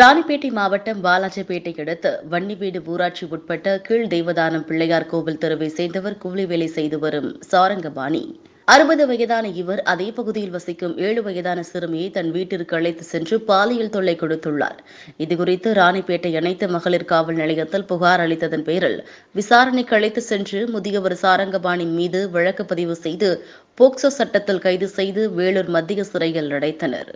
ராணிப்பேட்டை மாவட்டம் வாலாஜிப்பேட்டை அடுத்து வன்னிவீடு ஊராட்சி உட்பட்ட கீழ் தெய்வதானம் பிள்ளையார் கோவில் தெருவை சேர்ந்தவர் கூலி வேலை செய்து வரும் சாரங்கபாணி அறுபது வயதான இவர் அதே பகுதியில் வசிக்கும் ஏழு வயதான சிறுமியை தன் வீட்டிற்கு அழைத்து சென்று பாலியல் தொல்லை கொடுத்துள்ளார் இதுகுறித்து ராணிப்பேட்டை அனைத்து மகளிர் காவல் நிலையத்தில் புகார் அளித்ததன் பேரில் விசாரணைக்கு அழைத்து சென்று முதியவர் சாரங்கபாணி மீது வழக்கு பதிவு செய்து போக்சோ சட்டத்தில் கைது செய்து வேலூர் மத்திய சிறையில் அடைத்தனர்